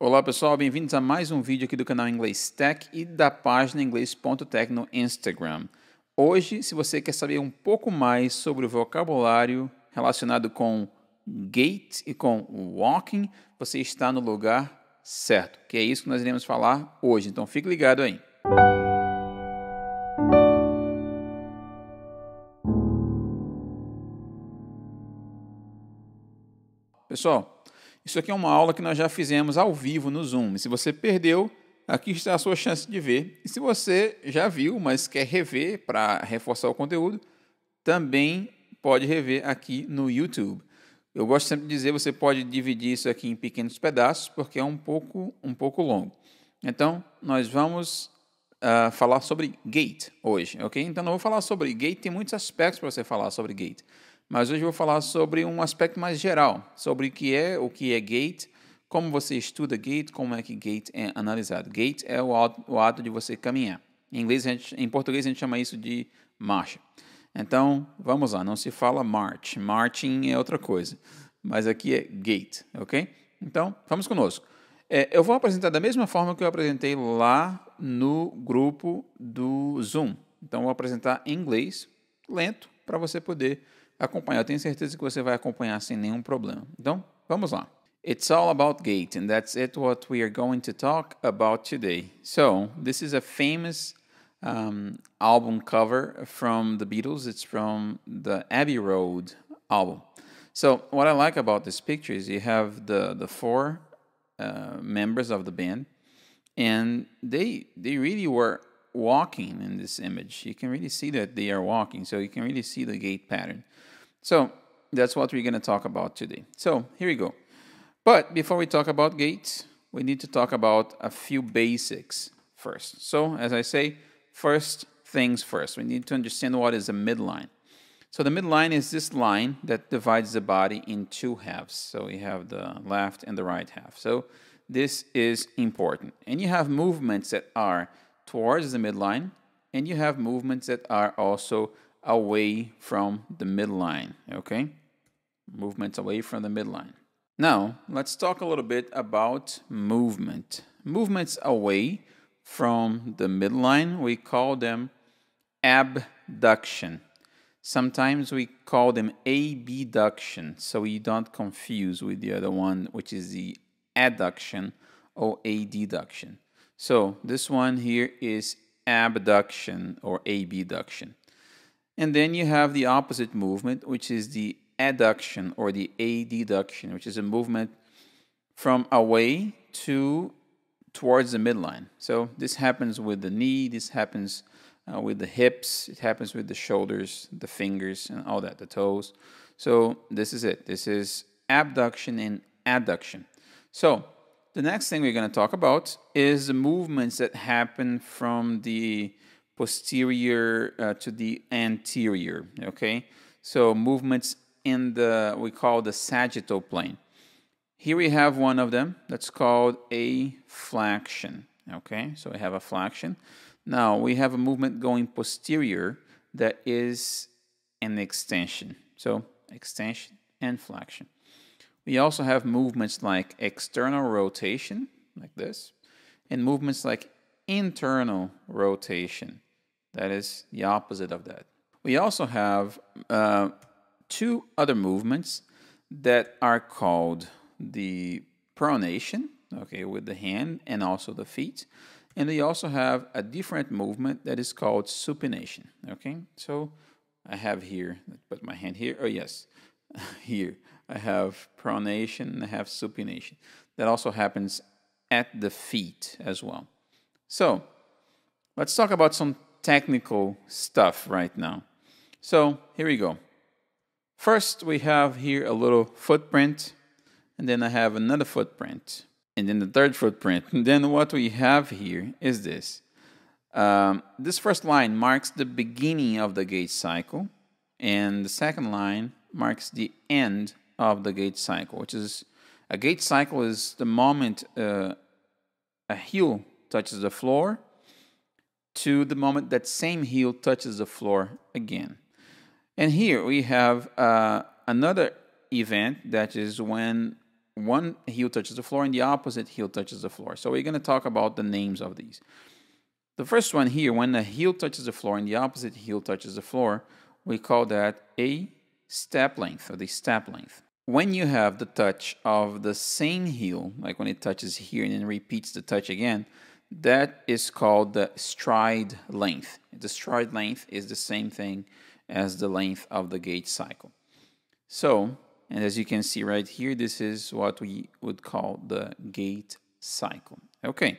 Olá pessoal, bem-vindos a mais um vídeo aqui do canal Inglês Tech e da página inglês.tech no Instagram. Hoje, se você quer saber um pouco mais sobre o vocabulário relacionado com gate e com walking, você está no lugar certo, que é isso que nós iremos falar hoje, então fique ligado aí. Pessoal, isso aqui é uma aula que nós já fizemos ao vivo no Zoom. se você perdeu, aqui está a sua chance de ver. E se você já viu, mas quer rever para reforçar o conteúdo, também pode rever aqui no YouTube. Eu gosto sempre de dizer, você pode dividir isso aqui em pequenos pedaços, porque é um pouco, um pouco longo. Então, nós vamos Uh, falar sobre gate hoje, ok? Então não vou falar sobre gate, tem muitos aspectos para você falar sobre gate. Mas hoje eu vou falar sobre um aspecto mais geral, sobre o que é, o que é gate, como você estuda gate, como é que gate é analisado. Gate é o ato, o ato de você caminhar. Em, inglês, gente, em português a gente chama isso de marcha. Então, vamos lá, não se fala march, marching é outra coisa, mas aqui é gate, ok? Então, vamos conosco. É, eu vou apresentar da mesma forma que eu apresentei lá no grupo do Zoom. Então, vou apresentar em inglês, lento, para você poder acompanhar. Eu tenho certeza que você vai acompanhar sem nenhum problema. Então, vamos lá. It's all about gait, and that's it what we are going to talk about today. So, this is a famous um, album cover from the Beatles. It's from the Abbey Road album. So, what I like about this picture is you have the the four uh, members of the band, and they they really were walking in this image. You can really see that they are walking, so you can really see the gait pattern. So that's what we're going to talk about today. So here we go. But before we talk about gates, we need to talk about a few basics first. So as I say, first things first. We need to understand what is a midline. So the midline is this line that divides the body in two halves. So we have the left and the right half. So this is important. And you have movements that are towards the midline, and you have movements that are also away from the midline, okay? Movements away from the midline. Now, let's talk a little bit about movement. Movements away from the midline, we call them abduction. Sometimes we call them abduction, so you don't confuse with the other one, which is the adduction or a deduction. So this one here is abduction or abduction. And then you have the opposite movement, which is the adduction or the adduction, which is a movement from away to towards the midline. So this happens with the knee, this happens uh, with the hips, it happens with the shoulders, the fingers, and all that, the toes. So this is it. This is abduction and adduction. So the next thing we're going to talk about is the movements that happen from the posterior uh, to the anterior, okay? So movements in the, we call the sagittal plane. Here we have one of them that's called a flexion, okay? So we have a flexion. Now we have a movement going posterior that is an extension. So extension and flexion. We also have movements like external rotation, like this, and movements like internal rotation. That is the opposite of that. We also have uh, two other movements that are called the pronation, okay, with the hand and also the feet. And we also have a different movement that is called supination, okay? So I have here, put my hand here, oh yes, here. I have pronation, I have supination. That also happens at the feet as well. So, let's talk about some technical stuff right now. So, here we go. First, we have here a little footprint, and then I have another footprint, and then the third footprint. And then what we have here is this. Um, this first line marks the beginning of the gauge cycle, and the second line marks the end of the gate cycle, which is a gate cycle is the moment uh, a heel touches the floor to the moment that same heel touches the floor again. And here we have uh, another event that is when one heel touches the floor and the opposite heel touches the floor. So we're going to talk about the names of these. The first one here, when the heel touches the floor and the opposite heel touches the floor, we call that a step length or the step length when you have the touch of the same heel, like when it touches here and then repeats the touch again, that is called the stride length. The stride length is the same thing as the length of the gate cycle. So, and as you can see right here, this is what we would call the gate cycle. Okay.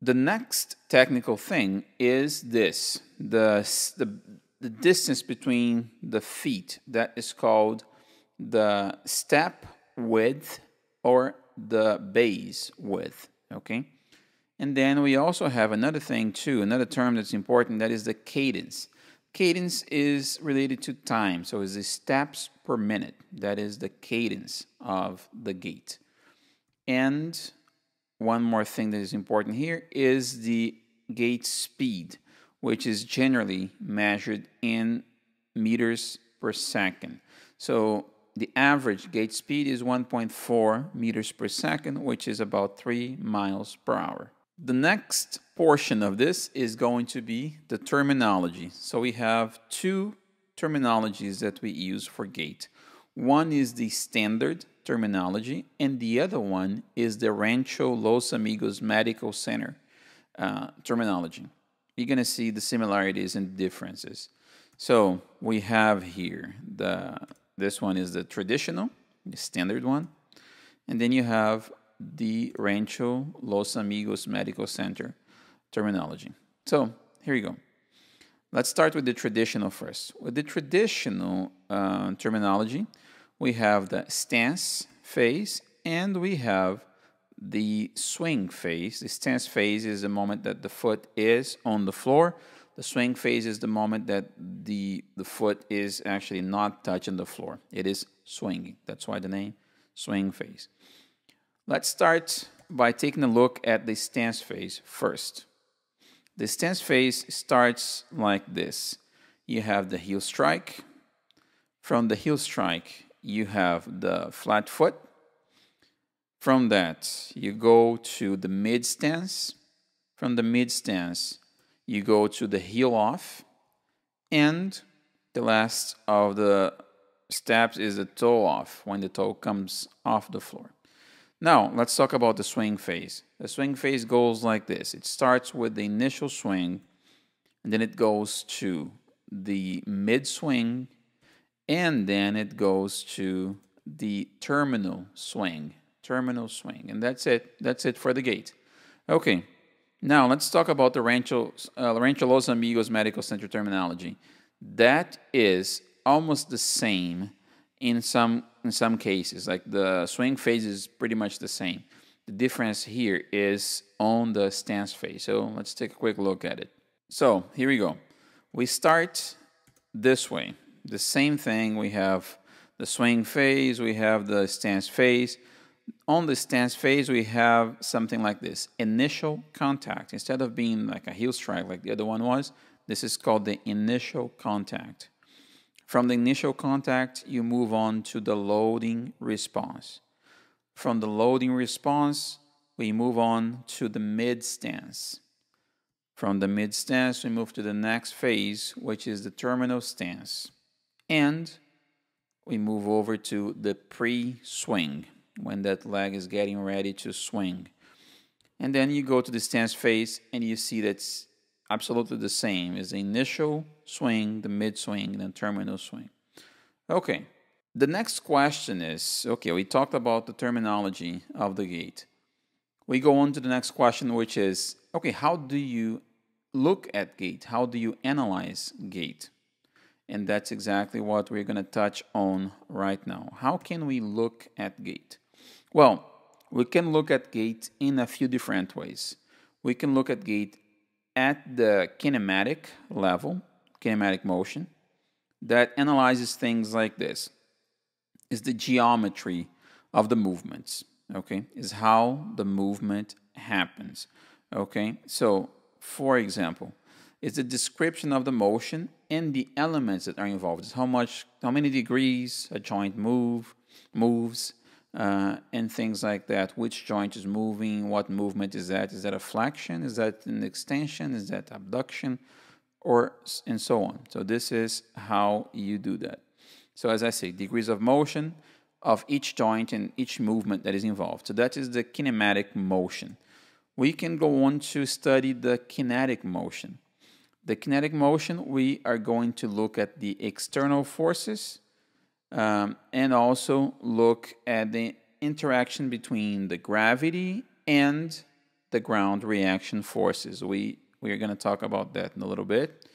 The next technical thing is this, the, the, the distance between the feet. That is called the step width or the base width, okay? And then we also have another thing too, another term that's important, that is the cadence. Cadence is related to time, so it's the steps per minute. That is the cadence of the gate. And one more thing that is important here is the gate speed, which is generally measured in meters per second. So the average gate speed is 1.4 meters per second, which is about 3 miles per hour. The next portion of this is going to be the terminology. So we have two terminologies that we use for gate. One is the standard terminology, and the other one is the Rancho Los Amigos Medical Center uh, terminology. You're going to see the similarities and differences. So we have here the this one is the traditional, the standard one. And then you have the Rancho Los Amigos Medical Center terminology. So here you go. Let's start with the traditional first. With the traditional uh, terminology, we have the stance phase and we have the swing phase. The stance phase is the moment that the foot is on the floor the swing phase is the moment that the, the foot is actually not touching the floor. It is swinging. That's why the name, swing phase. Let's start by taking a look at the stance phase first. The stance phase starts like this. You have the heel strike. From the heel strike, you have the flat foot. From that, you go to the mid stance. From the mid stance, you go to the heel off and the last of the steps is the toe off when the toe comes off the floor. Now let's talk about the swing phase. The swing phase goes like this. It starts with the initial swing and then it goes to the mid swing and then it goes to the terminal swing. Terminal swing and that's it. That's it for the gate. Okay. Now, let's talk about the Rancho, uh, Rancho Los Amigos Medical Center terminology. That is almost the same in some, in some cases. Like the swing phase is pretty much the same. The difference here is on the stance phase. So let's take a quick look at it. So here we go. We start this way. The same thing, we have the swing phase, we have the stance phase, on the stance phase, we have something like this, initial contact. Instead of being like a heel strike like the other one was, this is called the initial contact. From the initial contact, you move on to the loading response. From the loading response, we move on to the mid stance. From the mid stance, we move to the next phase, which is the terminal stance. And we move over to the pre-swing when that leg is getting ready to swing. And then you go to the stance phase and you see that's absolutely the same. as the initial swing, the mid swing, and the terminal swing. Okay, the next question is, okay, we talked about the terminology of the gait. We go on to the next question, which is, okay, how do you look at gait? How do you analyze gait? And that's exactly what we're going to touch on right now. How can we look at gait? Well, we can look at gait in a few different ways. We can look at gait at the kinematic level, kinematic motion, that analyzes things like this. Is the geometry of the movements, okay? Is how the movement happens, okay? So, for example, it's the description of the motion and the elements that are involved. It's how much, how many degrees a joint move moves, uh, and things like that. Which joint is moving? What movement is that? Is that a flexion? Is that an extension? Is that abduction? Or and so on. So this is how you do that. So as I say, degrees of motion of each joint and each movement that is involved. So that is the kinematic motion. We can go on to study the kinetic motion. The kinetic motion, we are going to look at the external forces, um, and also look at the interaction between the gravity and the ground reaction forces. We, we are going to talk about that in a little bit.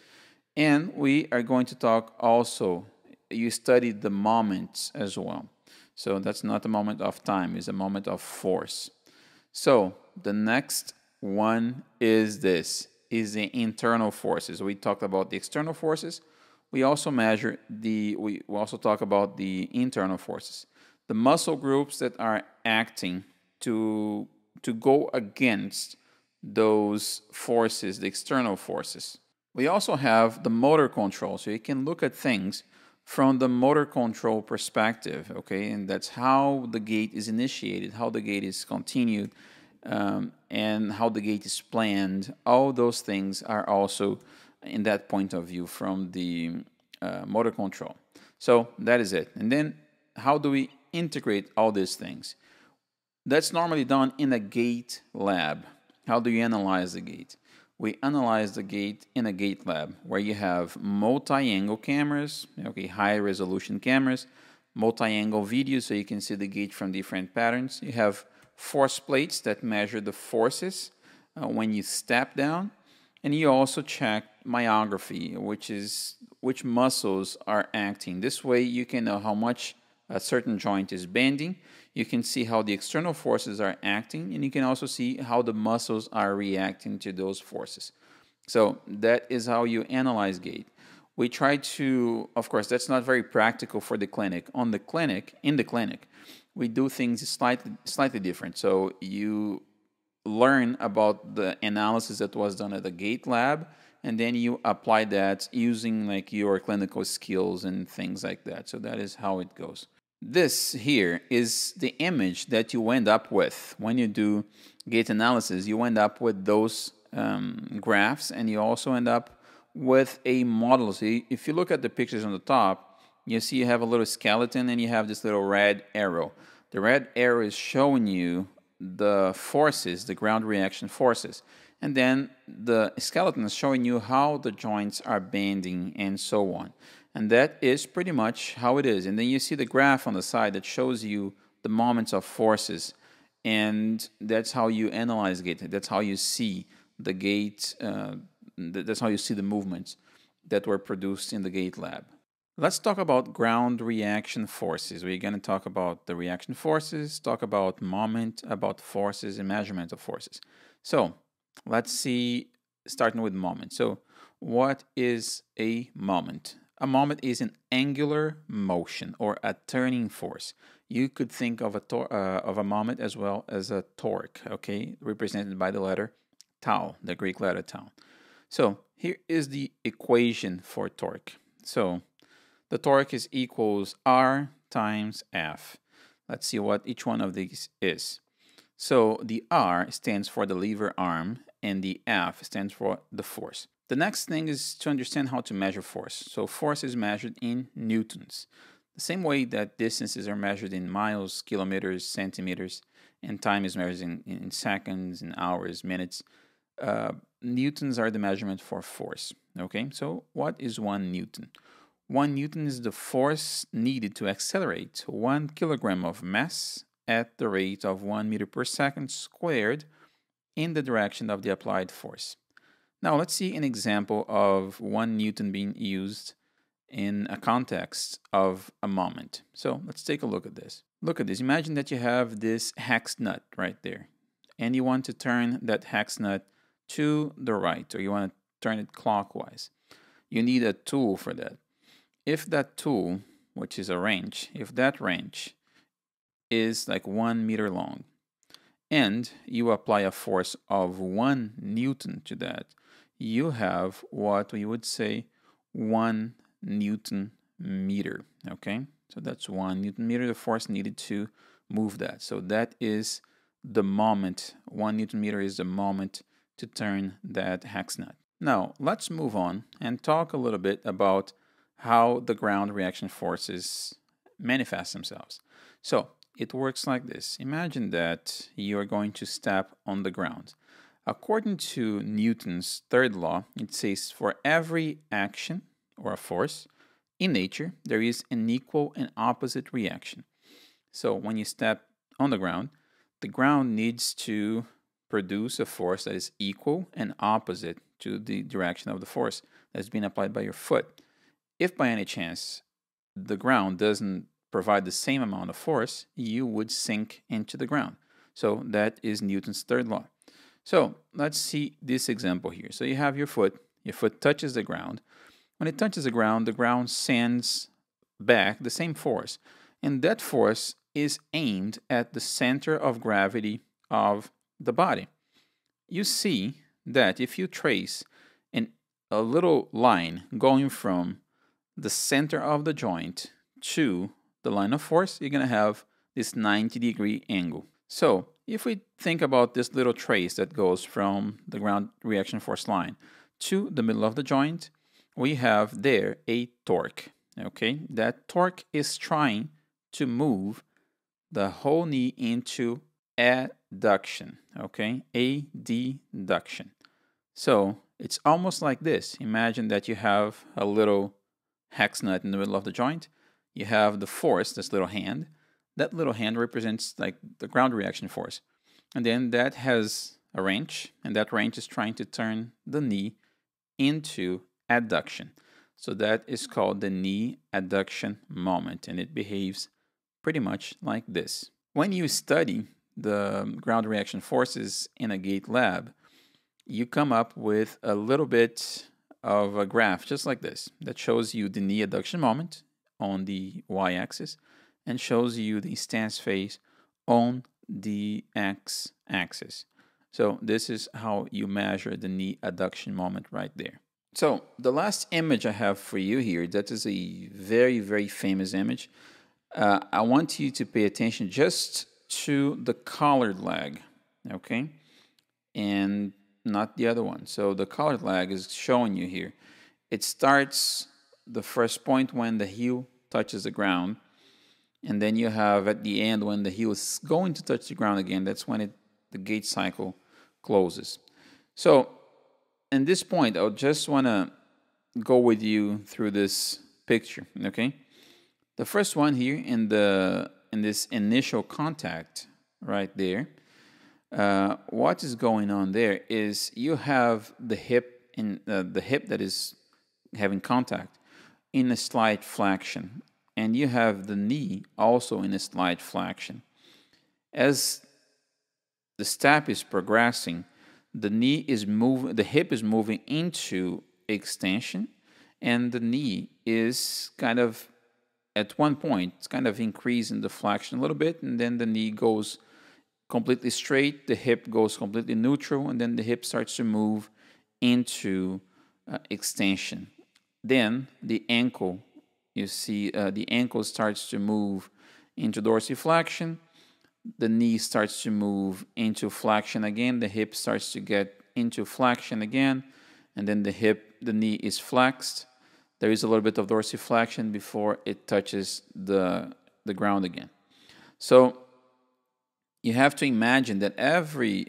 And we are going to talk also, you studied the moments as well. So that's not a moment of time, it's a moment of force. So the next one is this, is the internal forces. We talked about the external forces we also measure the, we, we also talk about the internal forces, the muscle groups that are acting to, to go against those forces, the external forces. We also have the motor control, so you can look at things from the motor control perspective, okay? And that's how the gate is initiated, how the gate is continued, um, and how the gate is planned. All those things are also in that point of view from the uh, motor control. So that is it. And then how do we integrate all these things? That's normally done in a gate lab. How do you analyze the gate? We analyze the gate in a gate lab where you have multi-angle cameras, okay, high resolution cameras, multi-angle video so you can see the gate from different patterns. You have force plates that measure the forces uh, when you step down and you also check myography, which is which muscles are acting. This way you can know how much a certain joint is bending. You can see how the external forces are acting and you can also see how the muscles are reacting to those forces. So that is how you analyze gait. We try to, of course, that's not very practical for the clinic. On the clinic, in the clinic, we do things slightly slightly different. So you learn about the analysis that was done at the gate lab and then you apply that using like your clinical skills and things like that. So that is how it goes. This here is the image that you end up with when you do gate analysis. You end up with those um, graphs and you also end up with a model. So if you look at the pictures on the top, you see you have a little skeleton and you have this little red arrow. The red arrow is showing you the forces, the ground reaction forces and then the skeleton is showing you how the joints are bending and so on. And that is pretty much how it is. And then you see the graph on the side that shows you the moments of forces. And that's how you analyze gait. That's how you see the gait, uh, that's how you see the movements that were produced in the gait lab. Let's talk about ground reaction forces. We're going to talk about the reaction forces, talk about moment, about forces and measurement of forces. So Let's see, starting with moment. So what is a moment? A moment is an angular motion or a turning force. You could think of a, uh, of a moment as well as a torque, okay, represented by the letter tau, the Greek letter tau. So here is the equation for torque. So the torque is equals R times F. Let's see what each one of these is. So the R stands for the lever arm and the F stands for the force. The next thing is to understand how to measure force. So force is measured in newtons. The same way that distances are measured in miles, kilometers, centimeters, and time is measured in, in seconds, in hours, minutes, uh, newtons are the measurement for force. Okay, so what is one newton? One newton is the force needed to accelerate one kilogram of mass at the rate of 1 meter per second squared in the direction of the applied force. Now let's see an example of 1 newton being used in a context of a moment. So let's take a look at this. Look at this. Imagine that you have this hex nut right there, and you want to turn that hex nut to the right, or you want to turn it clockwise. You need a tool for that. If that tool, which is a wrench, if that wrench is like one meter long and you apply a force of one newton to that, you have what we would say one newton meter. Okay, so that's one newton meter, the force needed to move that. So that is the moment, one newton meter is the moment to turn that hex nut. Now let's move on and talk a little bit about how the ground reaction forces manifest themselves. So it works like this. Imagine that you are going to step on the ground. According to Newton's third law, it says for every action or a force in nature, there is an equal and opposite reaction. So when you step on the ground, the ground needs to produce a force that is equal and opposite to the direction of the force that's being applied by your foot. If by any chance the ground doesn't provide the same amount of force, you would sink into the ground. So that is Newton's third law. So let's see this example here. So you have your foot, your foot touches the ground. When it touches the ground, the ground sends back the same force. And that force is aimed at the center of gravity of the body. You see that if you trace an, a little line going from the center of the joint to the line of force, you're going to have this 90 degree angle. So if we think about this little trace that goes from the ground reaction force line to the middle of the joint, we have there a torque, okay? That torque is trying to move the whole knee into adduction, okay? Adduction. So it's almost like this. Imagine that you have a little hex nut in the middle of the joint you have the force, this little hand. That little hand represents like the ground reaction force. And then that has a wrench, and that wrench is trying to turn the knee into adduction. So that is called the knee adduction moment, and it behaves pretty much like this. When you study the ground reaction forces in a gate lab, you come up with a little bit of a graph just like this that shows you the knee adduction moment on the y-axis and shows you the stance phase on the x-axis. So this is how you measure the knee adduction moment right there. So the last image I have for you here, that is a very, very famous image. Uh, I want you to pay attention just to the collared leg, okay? And not the other one. So the collared leg is showing you here. It starts the first point when the heel touches the ground. And then you have at the end, when the heel is going to touch the ground again, that's when it, the gait cycle closes. So, at this point, I just want to go with you through this picture, okay? The first one here in the in this initial contact right there, uh, what is going on there is you have the hip in uh, the hip that is having contact, in a slight flexion and you have the knee also in a slight flexion. As the step is progressing, the knee is moving, the hip is moving into extension, and the knee is kind of at one point it's kind of increasing the flexion a little bit, and then the knee goes completely straight, the hip goes completely neutral, and then the hip starts to move into uh, extension then the ankle, you see uh, the ankle starts to move into dorsiflexion, the knee starts to move into flexion again, the hip starts to get into flexion again, and then the hip, the knee is flexed. There is a little bit of dorsiflexion before it touches the, the ground again. So you have to imagine that every,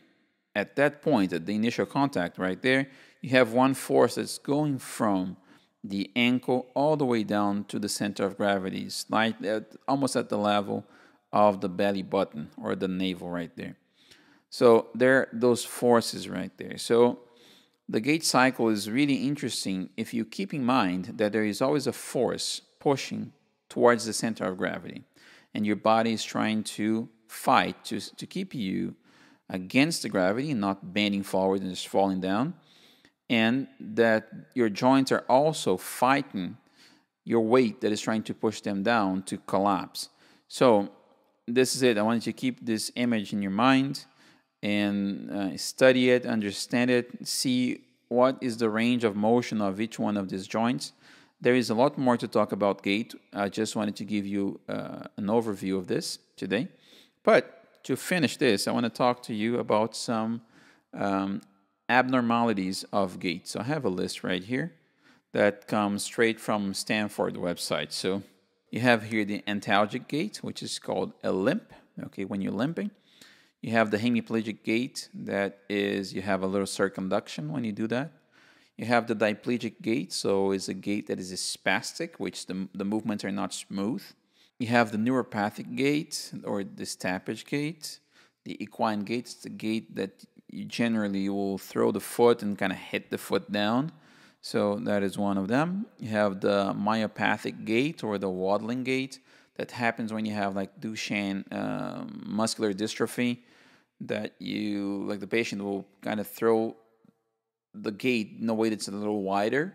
at that point, at the initial contact right there, you have one force that's going from the ankle all the way down to the center of gravity, like at, almost at the level of the belly button or the navel right there. So there are those forces right there. So the gait cycle is really interesting if you keep in mind that there is always a force pushing towards the center of gravity and your body is trying to fight to, to keep you against the gravity and not bending forward and just falling down and that your joints are also fighting your weight that is trying to push them down to collapse. So this is it. I want you to keep this image in your mind and uh, study it, understand it, see what is the range of motion of each one of these joints. There is a lot more to talk about gait. I just wanted to give you uh, an overview of this today. But to finish this, I want to talk to you about some um, abnormalities of gait. So I have a list right here that comes straight from Stanford website. So you have here the antalgic gait, which is called a limp, okay, when you're limping. You have the hemiplegic gait, that is, you have a little circumduction when you do that. You have the diplegic gait, so it's a gait that is spastic, which the, the movements are not smooth. You have the neuropathic gait or the stoppage gait. The equine gait is the gait that you generally will throw the foot and kind of hit the foot down. So that is one of them. You have the myopathic gait or the waddling gait that happens when you have like Duchenne uh, muscular dystrophy that you, like the patient will kind of throw the gait in a way that's a little wider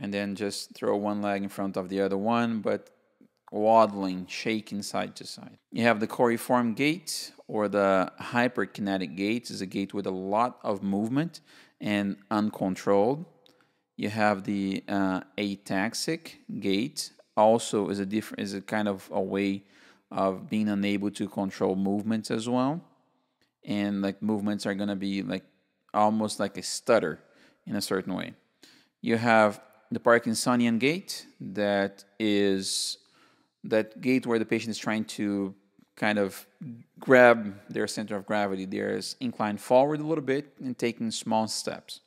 and then just throw one leg in front of the other one, but waddling, shaking side to side. You have the coriform gait or the hyperkinetic gait is a gait with a lot of movement and uncontrolled. You have the uh, ataxic gait, also is a different is a kind of a way of being unable to control movements as well. And like movements are gonna be like almost like a stutter in a certain way. You have the Parkinsonian gait that is that gate where the patient is trying to kind of grab their center of gravity. There's inclined forward a little bit and taking small steps.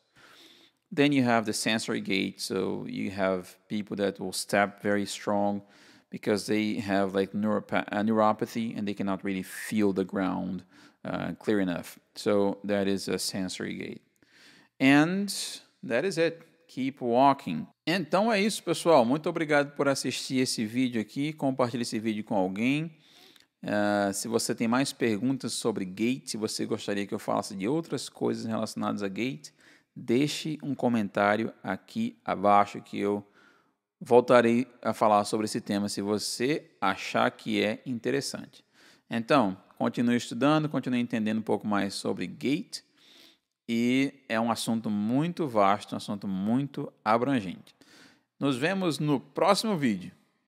Then you have the sensory gate. So you have people that will step very strong because they have like uh, neuropathy and they cannot really feel the ground uh, clear enough. So that is a sensory gate. And that is it. Keep Walking. Então é isso, pessoal. Muito obrigado por assistir esse vídeo aqui. Compartilhe esse vídeo com alguém. Uh, se você tem mais perguntas sobre gate, se você gostaria que eu falasse de outras coisas relacionadas a gate, deixe um comentário aqui abaixo que eu voltarei a falar sobre esse tema se você achar que é interessante. Então, continue estudando, continue entendendo um pouco mais sobre gate e é um assunto muito vasto, um assunto muito abrangente. Nos vemos no próximo vídeo.